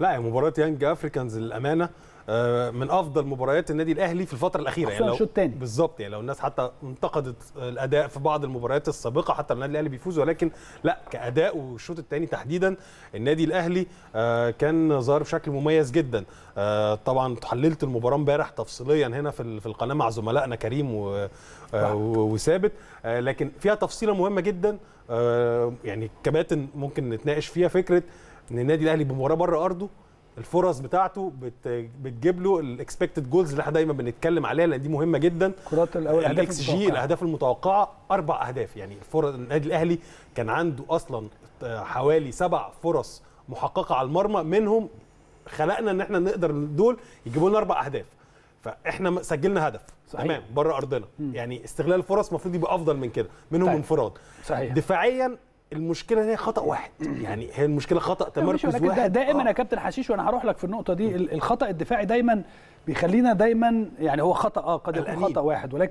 لا مباراه يانج افريكانز للامانه آه، من افضل مباريات النادي الاهلي في الفتره الاخيره يعني لو بالظبط يعني لو الناس حتى انتقدت الاداء في بعض المباريات السابقه حتى النادي الاهلي بيفوز ولكن لا كاداء والشوط الثاني تحديدا النادي الاهلي آه، كان ظاهر بشكل مميز جدا آه، طبعا حللت المباراه امبارح تفصيليا هنا في القناه مع زملائنا كريم وثابت لكن فيها تفصيله مهمه جدا يعني كباتن ممكن نتناقش فيها فكره ان النادي الاهلي بمباراه بره ارضه الفرص بتاعته بتجيب له الاكسبكتد جولز اللي احنا دايما بنتكلم عليها لان دي مهمه جدا كرات الاول الاكس جي الاهداف المتوقعه اربع اهداف يعني الفرص النادي الاهلي كان عنده اصلا آه، حوالي سبع فرص محققه على المرمى منهم خلقنا ان احنا نقدر دول يجيبوا لنا اربع اهداف فاحنا سجلنا هدف صحيح. تمام بره ارضنا م. يعني استغلال الفرص المفروض يبقى افضل من كده منهم طيب. انفراد صحيح دفاعيا المشكله هي خطا واحد يعني هي المشكله خطا تمركز واحد دائما آه. يا كابتن حشيش وانا هروح لك في النقطه دي الخطا الدفاعي دايما بيخلينا دايما يعني هو خطا اه قد يكون خطا واحد ولكن